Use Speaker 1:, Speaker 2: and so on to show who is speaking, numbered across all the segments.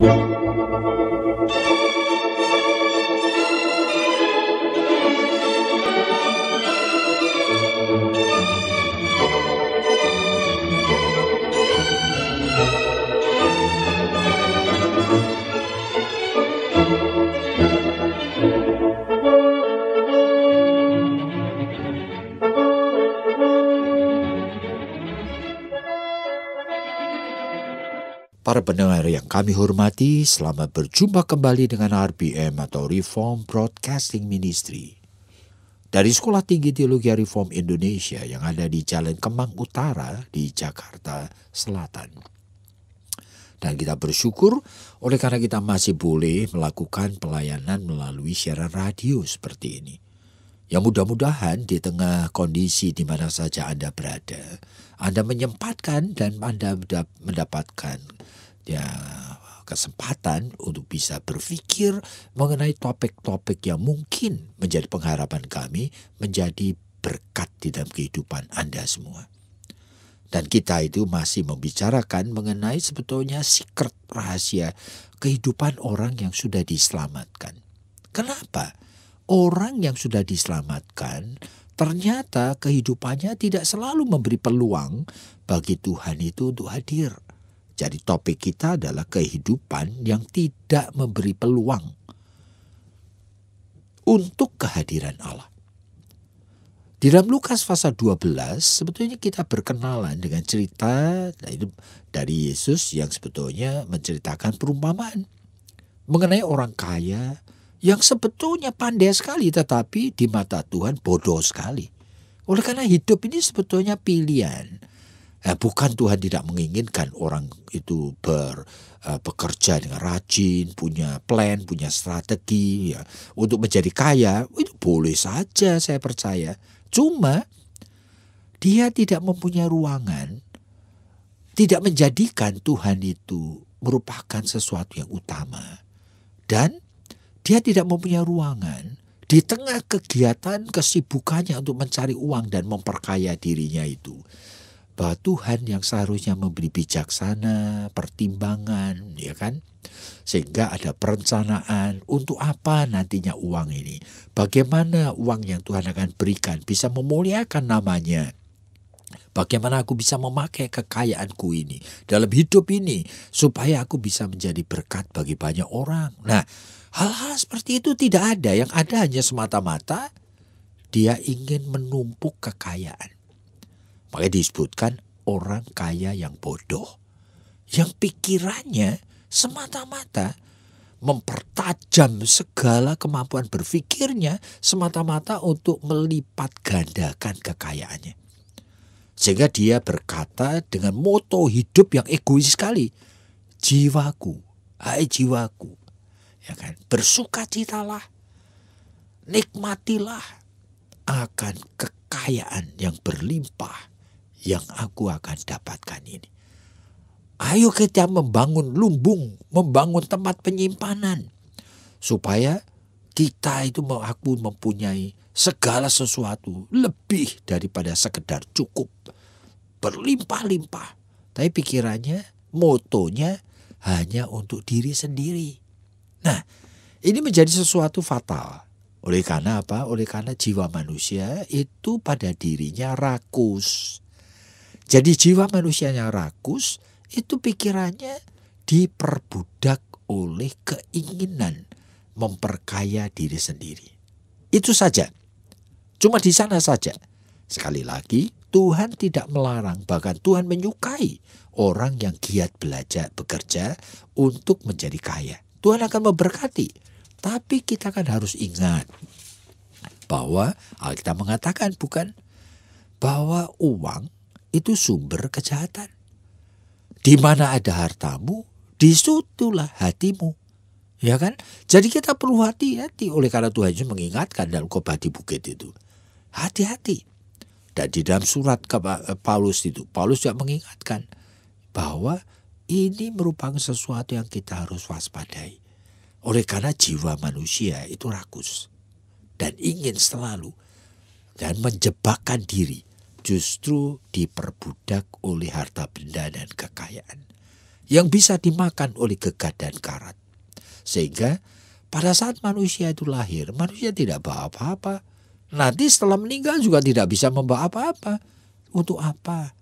Speaker 1: Música para pendengar yang kami hormati, selamat berjumpa kembali dengan RPM atau Reform Broadcasting Ministry. Dari Sekolah Tinggi Teologi Reform Indonesia yang ada di Jalan Kemang Utara di Jakarta Selatan. Dan kita bersyukur oleh karena kita masih boleh melakukan pelayanan melalui siaran radio seperti ini. yang mudah-mudahan di tengah kondisi di mana saja Anda berada, Anda menyempatkan dan Anda mendapatkan ya kesempatan untuk bisa berpikir mengenai topik-topik yang mungkin menjadi pengharapan kami, menjadi berkat di dalam kehidupan Anda semua. Dan kita itu masih membicarakan mengenai sebetulnya secret rahasia kehidupan orang yang sudah diselamatkan. Kenapa? Orang yang sudah diselamatkan ternyata kehidupannya tidak selalu memberi peluang bagi Tuhan itu untuk hadir jadi topik kita adalah kehidupan yang tidak memberi peluang untuk kehadiran Allah. Di dalam Lukas pasal 12 sebetulnya kita berkenalan dengan cerita nah, dari Yesus yang sebetulnya menceritakan perumpamaan mengenai orang kaya yang sebetulnya pandai sekali tetapi di mata Tuhan bodoh sekali. Oleh karena hidup ini sebetulnya pilihan Eh, bukan Tuhan tidak menginginkan orang itu ber, eh, bekerja dengan rajin, punya plan, punya strategi ya, untuk menjadi kaya. Itu boleh saja saya percaya. Cuma dia tidak mempunyai ruangan, tidak menjadikan Tuhan itu merupakan sesuatu yang utama. Dan dia tidak mempunyai ruangan di tengah kegiatan kesibukannya untuk mencari uang dan memperkaya dirinya itu bahwa Tuhan yang seharusnya memberi bijaksana, pertimbangan, ya kan? Sehingga ada perencanaan untuk apa nantinya uang ini. Bagaimana uang yang Tuhan akan berikan bisa memuliakan namanya. Bagaimana aku bisa memakai kekayaanku ini dalam hidup ini supaya aku bisa menjadi berkat bagi banyak orang. Nah, hal-hal seperti itu tidak ada. Yang ada hanya semata-mata dia ingin menumpuk kekayaan Makanya disebutkan orang kaya yang bodoh. Yang pikirannya semata-mata mempertajam segala kemampuan berpikirnya semata-mata untuk melipat gandakan kekayaannya. Sehingga dia berkata dengan moto hidup yang egois sekali. Jiwaku, hai jiwaku. Ya kan? Bersukacitalah. Nikmatilah akan kekayaan yang berlimpah yang aku akan dapatkan ini. Ayo kita membangun lumbung, membangun tempat penyimpanan. Supaya kita itu aku mempunyai segala sesuatu lebih daripada sekedar cukup. Berlimpah-limpah. Tapi pikirannya, motonya hanya untuk diri sendiri. Nah, ini menjadi sesuatu fatal. Oleh karena apa? Oleh karena jiwa manusia itu pada dirinya rakus. Jadi jiwa manusianya rakus, itu pikirannya diperbudak oleh keinginan memperkaya diri sendiri. Itu saja. Cuma di sana saja. Sekali lagi, Tuhan tidak melarang, bahkan Tuhan menyukai orang yang giat belajar, bekerja untuk menjadi kaya. Tuhan akan memberkati. Tapi kita kan harus ingat bahwa Alkitab mengatakan bukan bahwa uang itu sumber kejahatan. Di mana ada hartamu, disitulah hatimu. Ya kan? Jadi kita perlu hati-hati oleh karena Tuhan Yesus mengingatkan dalam kota di bukit itu. Hati-hati. Dan di dalam surat ke eh, Paulus itu, Paulus juga mengingatkan bahwa ini merupakan sesuatu yang kita harus waspadai. Oleh karena jiwa manusia itu rakus dan ingin selalu dan menjebakkan diri justru diperbudak oleh harta benda dan kekayaan yang bisa dimakan oleh kegaduhan dan karat. Sehingga pada saat manusia itu lahir, manusia tidak bawa apa-apa. Nanti setelah meninggal juga tidak bisa membawa apa-apa. Untuk apa?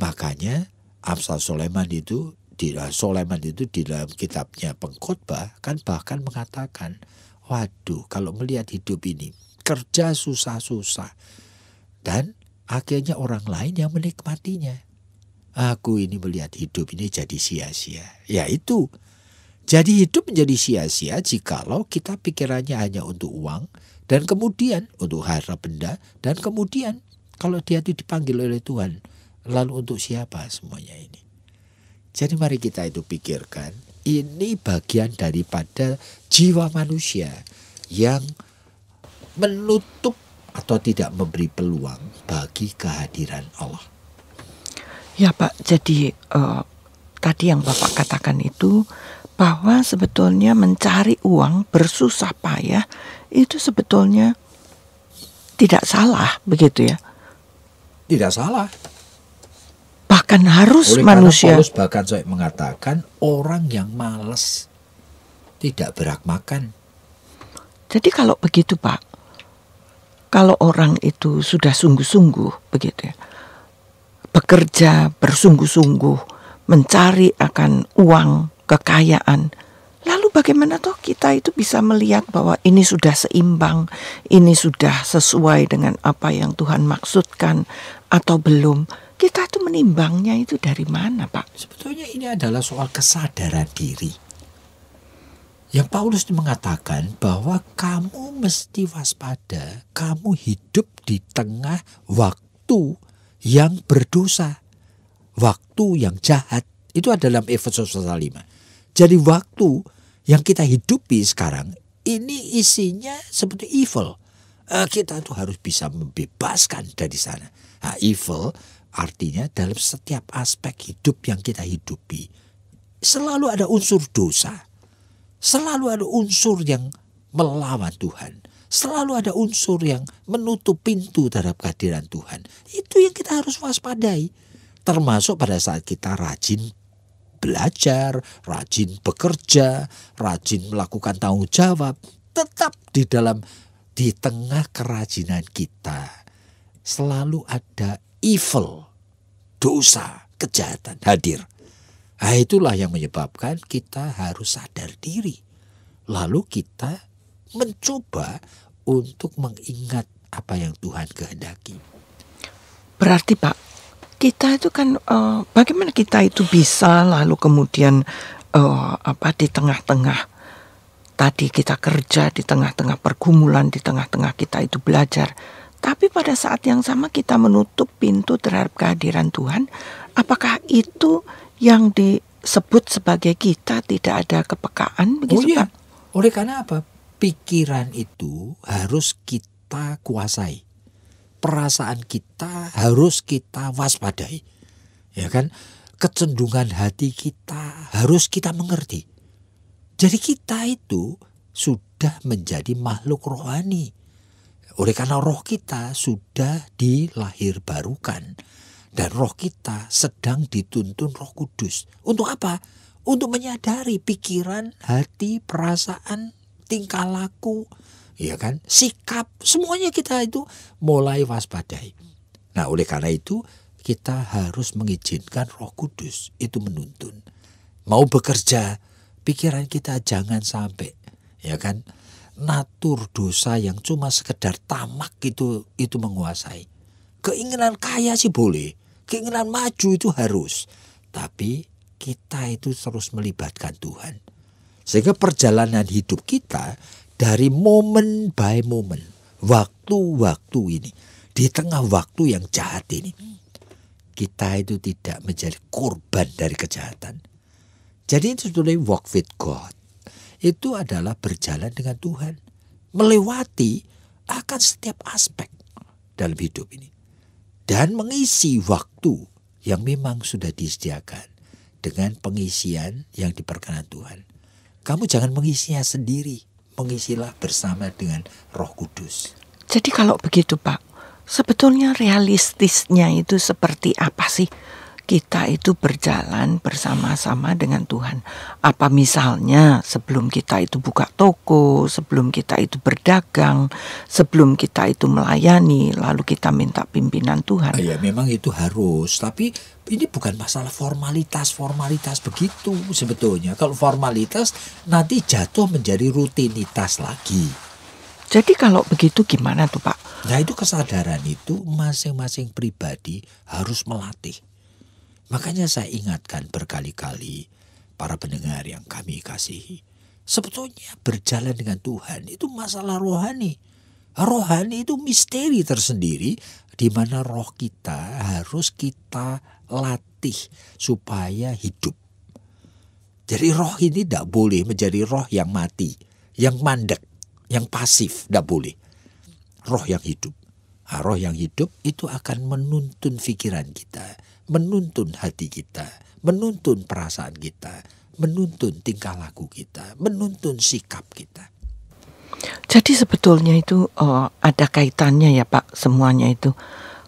Speaker 1: Makanya Amsal Soleman itu di Soleman itu di dalam kitabnya pengkhotbah kan bahkan mengatakan, waduh kalau melihat hidup ini kerja susah-susah dan akhirnya orang lain yang menikmatinya. Aku ini melihat hidup ini jadi sia-sia. Ya itu. Jadi hidup menjadi sia-sia jikalau kita pikirannya hanya untuk uang dan kemudian untuk harta benda dan kemudian kalau dia itu dipanggil oleh Tuhan lalu untuk siapa semuanya ini. Jadi mari kita itu pikirkan ini bagian daripada jiwa manusia yang menutup atau tidak memberi peluang bagi kehadiran Allah.
Speaker 2: Ya Pak, jadi uh, tadi yang Bapak katakan itu bahwa sebetulnya mencari uang bersusah payah itu sebetulnya tidak salah begitu ya.
Speaker 1: Tidak salah.
Speaker 2: Bahkan harus Oleh manusia. Paulus
Speaker 1: bahkan saya mengatakan orang yang malas tidak berak makan.
Speaker 2: Jadi kalau begitu Pak, kalau orang itu sudah sungguh-sungguh begitu ya, bekerja bersungguh-sungguh mencari akan uang kekayaan lalu bagaimana toh kita itu bisa melihat bahwa ini sudah seimbang ini sudah sesuai dengan apa yang Tuhan maksudkan atau belum kita itu menimbangnya itu dari mana Pak sebetulnya ini adalah soal kesadaran
Speaker 1: diri yang Paulus mengatakan bahwa kamu mesti waspada, kamu hidup di tengah waktu yang berdosa, waktu yang jahat. Itu ada dalam Efesus pasal 5. Jadi waktu yang kita hidupi sekarang ini isinya seperti evil. Eh, kita tuh harus bisa membebaskan dari sana. Nah, evil artinya dalam setiap aspek hidup yang kita hidupi selalu ada unsur dosa selalu ada unsur yang melawan Tuhan. Selalu ada unsur yang menutup pintu terhadap kehadiran Tuhan. Itu yang kita harus waspadai. Termasuk pada saat kita rajin belajar, rajin bekerja, rajin melakukan tanggung jawab. Tetap di dalam, di tengah kerajinan kita. Selalu ada evil, dosa, kejahatan hadir. Nah, itulah yang menyebabkan kita harus sadar diri. Lalu kita mencoba untuk mengingat apa yang Tuhan kehendaki.
Speaker 2: Berarti Pak, kita itu kan uh, bagaimana kita itu bisa lalu kemudian uh, apa di tengah-tengah tadi kita kerja di tengah-tengah pergumulan di tengah-tengah kita itu belajar tapi pada saat yang sama kita menutup pintu terhadap kehadiran Tuhan apakah itu yang disebut sebagai kita tidak ada kepekaan oh begitu oh, iya. Pak? Oleh karena apa? Pikiran itu
Speaker 1: harus kita kuasai. Perasaan kita harus kita waspadai. Ya kan? Kecenderungan hati kita harus kita mengerti. Jadi kita itu sudah menjadi makhluk rohani. Oleh karena roh kita sudah dilahir barukan dan roh kita sedang dituntun roh kudus. Untuk apa? Untuk menyadari pikiran, hati, perasaan, tingkah laku, ya kan? Sikap, semuanya kita itu mulai waspadai. Nah, oleh karena itu kita harus mengizinkan Roh Kudus itu menuntun. Mau bekerja, pikiran kita jangan sampai ya kan natur dosa yang cuma sekedar tamak itu itu menguasai. Keinginan kaya sih boleh, Keinginan maju itu harus, tapi kita itu terus melibatkan Tuhan. Sehingga perjalanan hidup kita dari momen by momen, waktu-waktu ini, di tengah waktu yang jahat ini, kita itu tidak menjadi korban dari kejahatan. Jadi itu sebetulnya walk with God. Itu adalah berjalan dengan Tuhan. Melewati akan setiap aspek dalam hidup ini dan mengisi waktu yang memang sudah disediakan dengan pengisian yang diperkenan Tuhan. Kamu jangan mengisinya sendiri, mengisilah bersama dengan Roh
Speaker 2: Kudus. Jadi kalau begitu, Pak, sebetulnya realistisnya itu seperti apa sih? kita itu berjalan bersama-sama dengan Tuhan. Apa misalnya sebelum kita itu buka toko, sebelum kita itu berdagang, sebelum kita itu melayani, lalu kita minta pimpinan Tuhan.
Speaker 1: Ya memang itu harus, tapi ini bukan masalah formalitas formalitas begitu sebetulnya. Kalau formalitas nanti jatuh menjadi rutinitas lagi. Jadi kalau begitu gimana tuh Pak? Nah itu kesadaran itu masing-masing pribadi harus melatih Makanya saya ingatkan berkali-kali para pendengar yang kami kasihi. Sebetulnya berjalan dengan Tuhan itu masalah rohani. Rohani itu misteri tersendiri di mana roh kita harus kita latih supaya hidup. Jadi roh ini tidak boleh menjadi roh yang mati, yang mandek, yang pasif, tidak boleh. Roh yang hidup. Nah, roh yang hidup itu akan menuntun pikiran kita menuntun hati kita, menuntun perasaan kita, menuntun tingkah laku kita, menuntun sikap kita.
Speaker 2: Jadi sebetulnya itu oh, ada kaitannya ya Pak semuanya itu.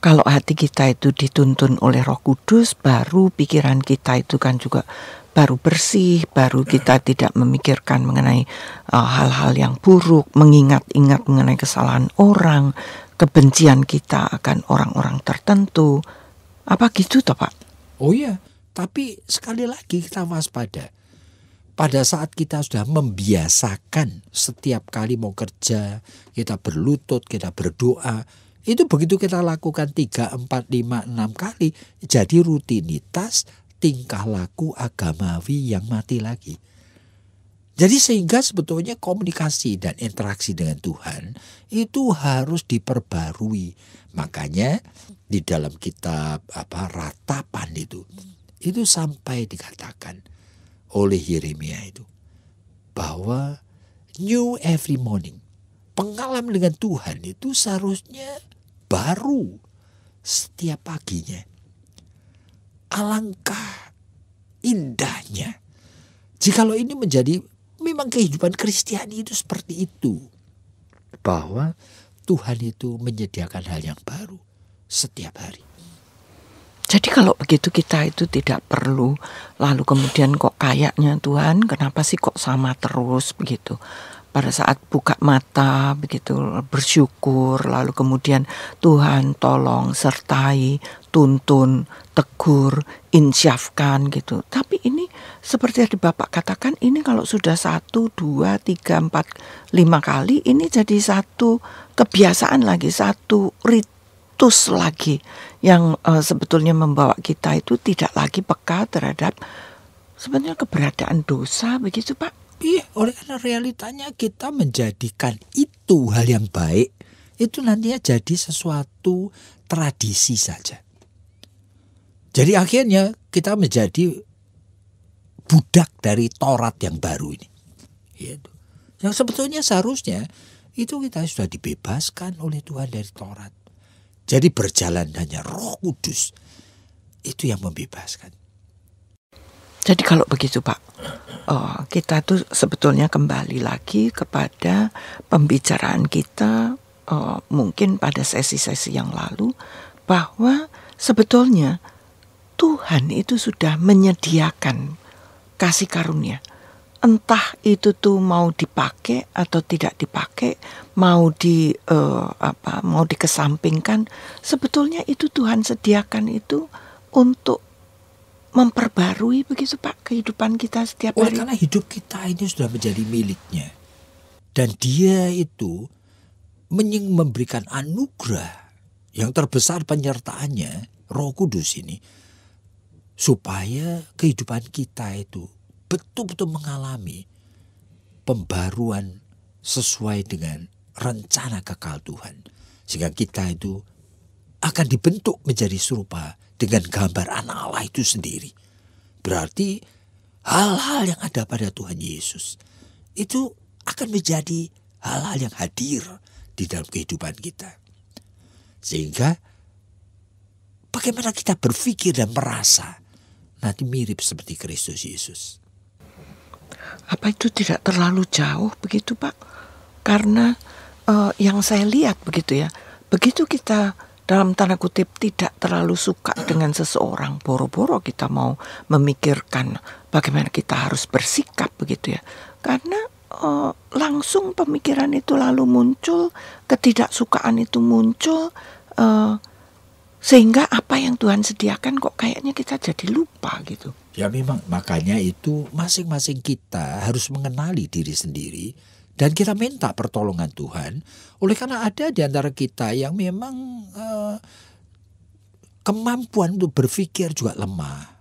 Speaker 2: Kalau hati kita itu dituntun oleh Roh Kudus, baru pikiran kita itu kan juga baru bersih, baru kita tidak memikirkan mengenai eh, hal-hal uh, hal -hal yang buruk, mengingat-ingat mengenai kesalahan orang, kebencian kita akan orang-orang tertentu, apa gitu toh Pak? Oh iya, tapi sekali lagi kita waspada.
Speaker 1: Pada saat kita sudah membiasakan setiap kali mau kerja, kita berlutut, kita berdoa, itu begitu kita lakukan 3, 4, 5, 6 kali, jadi rutinitas tingkah laku agamawi yang mati lagi. Jadi sehingga sebetulnya komunikasi dan interaksi dengan Tuhan itu harus diperbarui. Makanya di dalam kitab apa ratapan itu itu sampai dikatakan oleh Yeremia itu bahwa new every morning pengalaman dengan Tuhan itu seharusnya baru setiap paginya alangkah indahnya jikalau ini menjadi memang kehidupan Kristiani itu seperti itu bahwa Tuhan itu menyediakan hal yang baru setiap hari.
Speaker 2: Jadi kalau begitu kita itu tidak perlu lalu kemudian kok kayaknya Tuhan kenapa sih kok sama terus begitu. Pada saat buka mata begitu bersyukur lalu kemudian Tuhan tolong sertai, tuntun, tegur, insyafkan gitu. Tapi ini seperti yang Bapak katakan ini kalau sudah satu, dua, tiga, empat, lima kali ini jadi satu kebiasaan lagi, satu rit putus lagi yang uh, sebetulnya membawa kita itu tidak lagi peka terhadap sebenarnya keberadaan dosa begitu Pak. Iya, oleh karena realitanya kita menjadikan itu hal yang baik
Speaker 1: itu nantinya jadi sesuatu tradisi saja. Jadi akhirnya kita menjadi budak dari Torat yang baru ini. Iya, yang sebetulnya seharusnya itu kita sudah dibebaskan oleh Tuhan dari Torat. Jadi berjalan hanya roh kudus.
Speaker 2: Itu yang membebaskan. Jadi kalau begitu Pak, oh, kita tuh sebetulnya kembali lagi kepada pembicaraan kita oh, mungkin pada sesi-sesi yang lalu bahwa sebetulnya Tuhan itu sudah menyediakan kasih karunia entah itu tuh mau dipakai atau tidak dipakai, mau di uh, apa, mau dikesampingkan, sebetulnya itu Tuhan sediakan itu untuk memperbarui begitu Pak kehidupan kita setiap Oleh hari. Karena hidup
Speaker 1: kita ini sudah menjadi miliknya. Dan dia itu memberikan anugerah yang terbesar penyertaannya Roh Kudus ini supaya kehidupan kita itu betul-betul mengalami pembaruan sesuai dengan rencana kekal Tuhan. Sehingga kita itu akan dibentuk menjadi serupa dengan gambar anak Allah itu sendiri. Berarti hal-hal yang ada pada Tuhan Yesus itu akan menjadi hal-hal yang hadir di dalam kehidupan kita. Sehingga bagaimana kita
Speaker 2: berpikir dan merasa nanti mirip seperti Kristus Yesus apa itu tidak terlalu jauh begitu Pak? Karena uh, yang saya lihat begitu ya, begitu kita dalam tanda kutip tidak terlalu suka dengan seseorang, boro-boro kita mau memikirkan bagaimana kita harus bersikap begitu ya. Karena uh, langsung pemikiran itu lalu muncul, ketidaksukaan itu muncul uh, sehingga apa yang Tuhan sediakan kok kayaknya kita jadi lupa
Speaker 1: gitu. Ya memang makanya itu masing-masing kita harus mengenali diri sendiri dan kita minta pertolongan Tuhan. Oleh karena ada di antara kita yang memang eh, kemampuan untuk berpikir juga lemah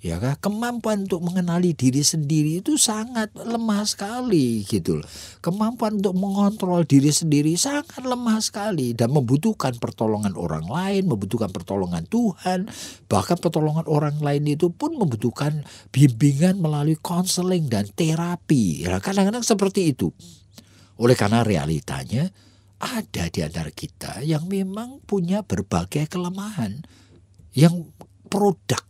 Speaker 1: ya kan kemampuan untuk mengenali diri sendiri itu sangat lemah sekali gitu loh kemampuan untuk mengontrol diri sendiri sangat lemah sekali dan membutuhkan pertolongan orang lain membutuhkan pertolongan Tuhan bahkan pertolongan orang lain itu pun membutuhkan bimbingan melalui konseling dan terapi ya kadang-kadang seperti itu oleh karena realitanya ada di antara kita yang memang punya berbagai kelemahan yang produk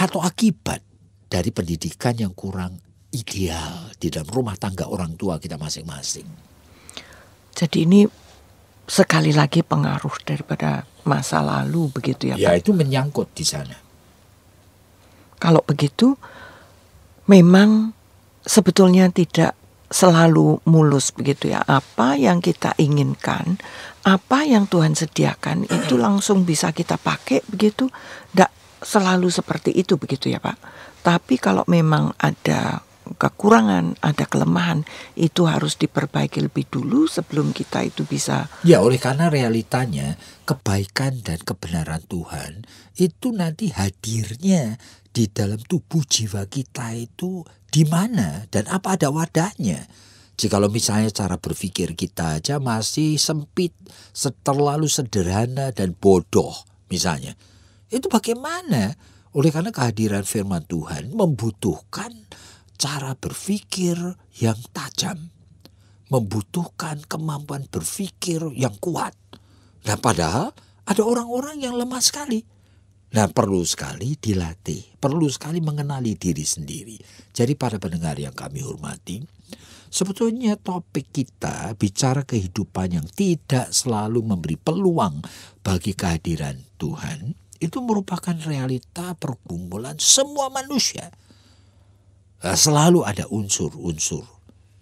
Speaker 1: atau akibat dari pendidikan yang kurang
Speaker 2: ideal di dalam rumah tangga orang tua kita masing-masing. Jadi ini sekali lagi pengaruh daripada masa lalu begitu ya, ya Pak? Ya itu menyangkut di sana. Kalau begitu memang sebetulnya tidak selalu mulus begitu ya. Apa yang kita inginkan, apa yang Tuhan sediakan itu langsung bisa kita pakai begitu. Tidak selalu seperti itu begitu ya Pak. Tapi kalau memang ada kekurangan, ada kelemahan, itu harus diperbaiki lebih dulu sebelum kita itu bisa.
Speaker 1: Ya, oleh karena realitanya
Speaker 2: kebaikan dan kebenaran Tuhan
Speaker 1: itu nanti hadirnya di dalam tubuh jiwa kita itu di mana dan apa ada wadahnya. Jikalau misalnya cara berpikir kita aja masih sempit, terlalu sederhana dan bodoh misalnya itu bagaimana? Oleh karena kehadiran firman Tuhan membutuhkan cara berpikir yang tajam. Membutuhkan kemampuan berpikir yang kuat. Nah padahal ada orang-orang yang lemah sekali. Nah perlu sekali dilatih, perlu sekali mengenali diri sendiri. Jadi para pendengar yang kami hormati, sebetulnya topik kita bicara kehidupan yang tidak selalu memberi peluang bagi kehadiran Tuhan itu merupakan realita pergumulan semua manusia. Eh, selalu ada unsur-unsur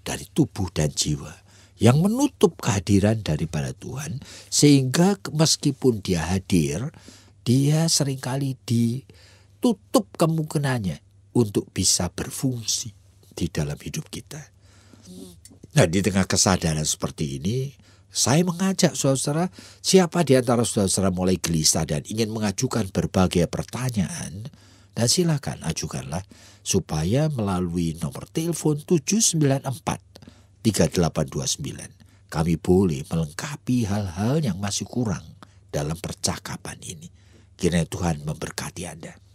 Speaker 1: dari tubuh dan jiwa yang menutup kehadiran daripada Tuhan sehingga meskipun dia hadir, dia seringkali ditutup kemungkinannya untuk bisa berfungsi di dalam hidup kita. Hmm. Nah, di tengah kesadaran seperti ini, saya mengajak saudara, siapa di antara saudara mulai gelisah dan ingin mengajukan berbagai pertanyaan, dan silakan ajukanlah supaya melalui nomor telepon 794 3829 kami boleh melengkapi hal-hal yang masih kurang dalam percakapan ini. Kiranya Tuhan memberkati Anda.